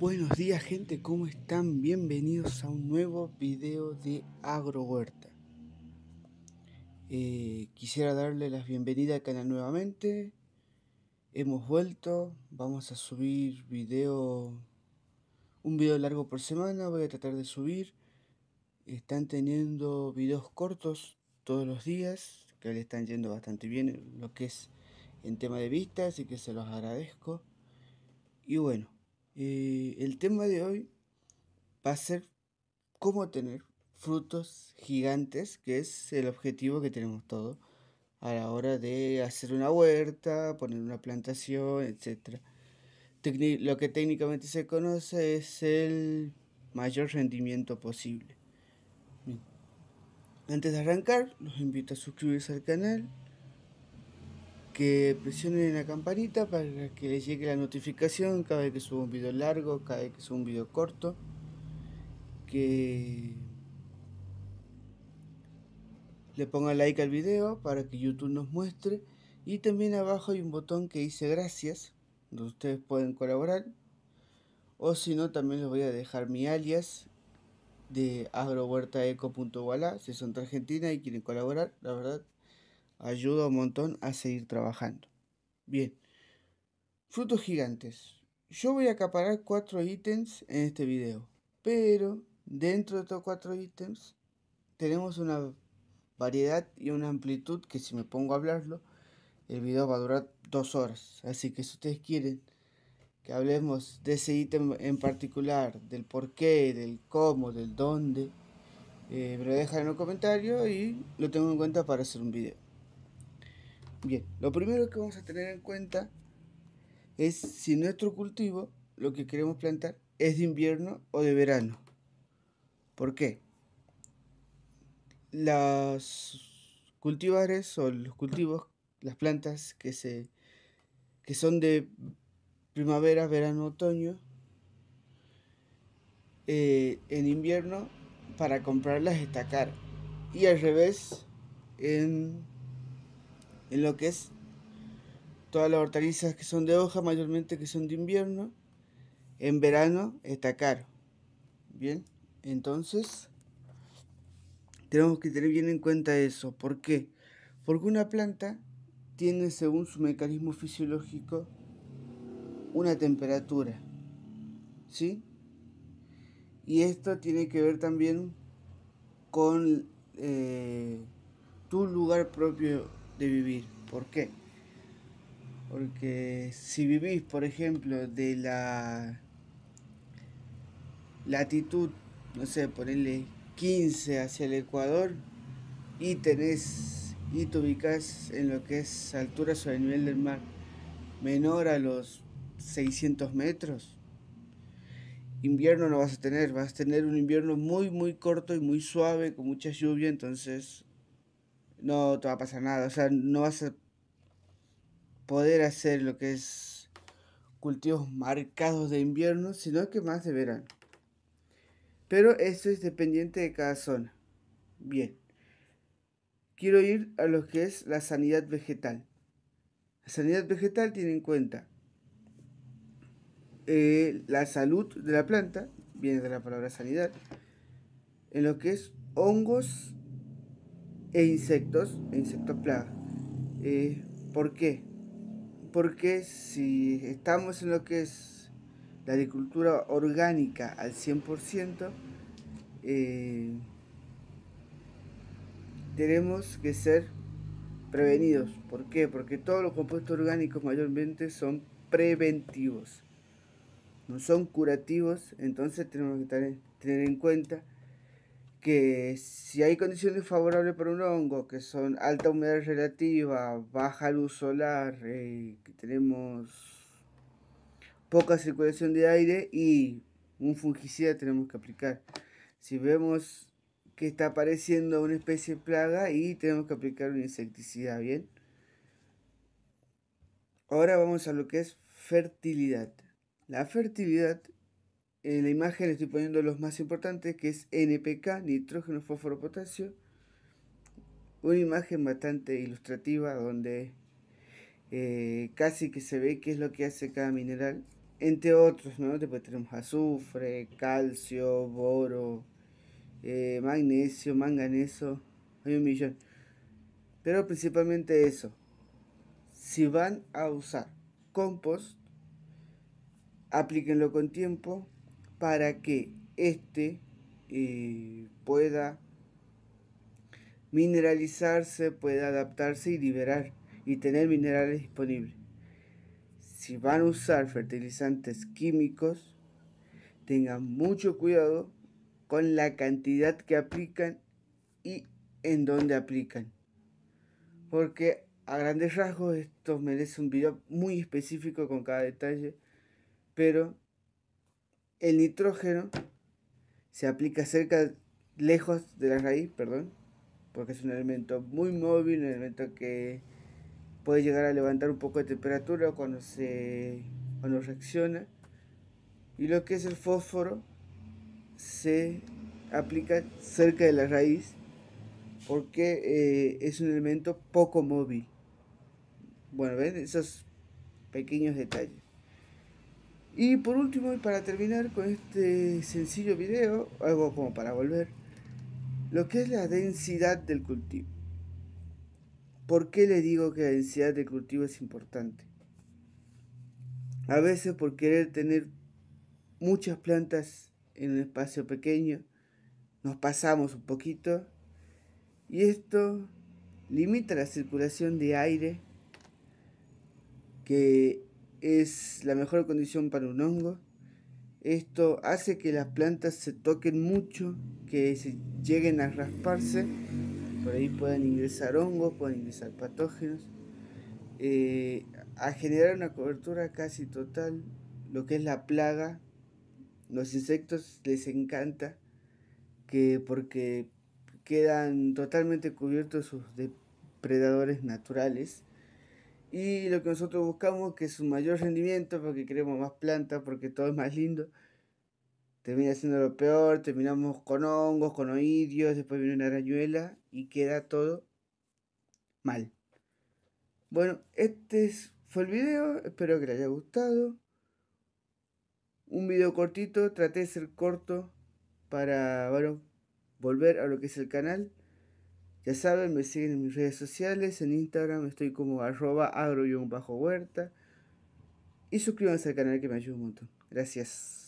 Buenos días gente, ¿cómo están? Bienvenidos a un nuevo video de AgroHuerta. Huerta eh, quisiera darle las bienvenidas al canal nuevamente. Hemos vuelto, vamos a subir video, un video largo por semana, voy a tratar de subir. Están teniendo videos cortos todos los días, que le están yendo bastante bien lo que es en tema de vistas, así que se los agradezco. Y bueno, el tema de hoy va a ser cómo tener frutos gigantes, que es el objetivo que tenemos todos a la hora de hacer una huerta, poner una plantación, etc. lo que técnicamente se conoce es el mayor rendimiento posible. Antes de arrancar, los invito a suscribirse al canal que presionen la campanita para que les llegue la notificación cada vez que subo un video largo, cada vez que subo un video corto. Que le pongan like al video para que YouTube nos muestre. Y también abajo hay un botón que dice gracias, donde ustedes pueden colaborar. O si no, también les voy a dejar mi alias de agrohuertaeco.wala, si son de Argentina y quieren colaborar, la verdad ayuda un montón a seguir trabajando. Bien, frutos gigantes. Yo voy a acaparar cuatro ítems en este video, pero dentro de estos cuatro ítems tenemos una variedad y una amplitud que si me pongo a hablarlo, el video va a durar dos horas. Así que si ustedes quieren que hablemos de ese ítem en particular, del por qué, del cómo, del dónde, eh, me lo en un comentario y lo tengo en cuenta para hacer un video. Bien, lo primero que vamos a tener en cuenta es si nuestro cultivo, lo que queremos plantar, es de invierno o de verano. ¿Por qué? Los cultivares o los cultivos, las plantas que, se, que son de primavera, verano, otoño, eh, en invierno para comprarlas está Y al revés, en en lo que es todas las hortalizas que son de hoja, mayormente que son de invierno. En verano está caro. Bien, entonces tenemos que tener bien en cuenta eso. ¿Por qué? Porque una planta tiene, según su mecanismo fisiológico, una temperatura. ¿Sí? Y esto tiene que ver también con eh, tu lugar propio de vivir. ¿Por qué? Porque si vivís, por ejemplo, de la latitud, no sé, ponerle 15 hacia el Ecuador y tenés y te ubicas en lo que es altura sobre el nivel del mar menor a los 600 metros, invierno no vas a tener, vas a tener un invierno muy muy corto y muy suave con mucha lluvia, entonces no te va a pasar nada. O sea, no vas a poder hacer lo que es cultivos marcados de invierno, sino que más de verano. Pero esto es dependiente de cada zona. Bien. Quiero ir a lo que es la sanidad vegetal. La sanidad vegetal tiene en cuenta eh, la salud de la planta, viene de la palabra sanidad, en lo que es hongos e insectos e plaga. Eh, ¿Por qué? Porque si estamos en lo que es la agricultura orgánica al 100%, eh, tenemos que ser prevenidos. ¿Por qué? Porque todos los compuestos orgánicos mayormente son preventivos, no son curativos, entonces tenemos que tener en cuenta que si hay condiciones favorables para un hongo, que son alta humedad relativa, baja luz solar, eh, que tenemos poca circulación de aire y un fungicida tenemos que aplicar. Si vemos que está apareciendo una especie de plaga y tenemos que aplicar un insecticida, ¿bien? Ahora vamos a lo que es fertilidad. La fertilidad en la imagen estoy poniendo los más importantes, que es NPK, nitrógeno, fósforo, potasio. Una imagen bastante ilustrativa donde eh, casi que se ve qué es lo que hace cada mineral. Entre otros, ¿no? Después tenemos azufre, calcio, boro, eh, magnesio, manganeso. Hay un millón. Pero principalmente eso. Si van a usar compost, aplíquenlo con tiempo, para que éste eh, pueda mineralizarse, pueda adaptarse y liberar y tener minerales disponibles. Si van a usar fertilizantes químicos, tengan mucho cuidado con la cantidad que aplican y en dónde aplican. Porque a grandes rasgos esto merece un video muy específico con cada detalle, pero el nitrógeno se aplica cerca, lejos de la raíz, perdón, porque es un elemento muy móvil, un elemento que puede llegar a levantar un poco de temperatura cuando se cuando reacciona. Y lo que es el fósforo se aplica cerca de la raíz porque eh, es un elemento poco móvil. Bueno, ven esos pequeños detalles. Y por último, y para terminar con este sencillo video, algo como para volver, lo que es la densidad del cultivo. ¿Por qué le digo que la densidad del cultivo es importante? A veces por querer tener muchas plantas en un espacio pequeño, nos pasamos un poquito y esto limita la circulación de aire que es la mejor condición para un hongo. Esto hace que las plantas se toquen mucho, que se lleguen a rasparse. Por ahí pueden ingresar hongos, pueden ingresar patógenos. Eh, a generar una cobertura casi total, lo que es la plaga. Los insectos les encanta porque quedan totalmente cubiertos sus depredadores naturales y lo que nosotros buscamos que es un mayor rendimiento porque queremos más plantas, porque todo es más lindo. Termina siendo lo peor, terminamos con hongos, con oídos, después viene una arañuela y queda todo mal. Bueno, este fue el video, espero que les haya gustado. Un video cortito, traté de ser corto para bueno, volver a lo que es el canal. Ya saben, me siguen en mis redes sociales, en Instagram estoy como arroba agro-huerta. Y suscríbanse al canal que me ayuda un montón. Gracias.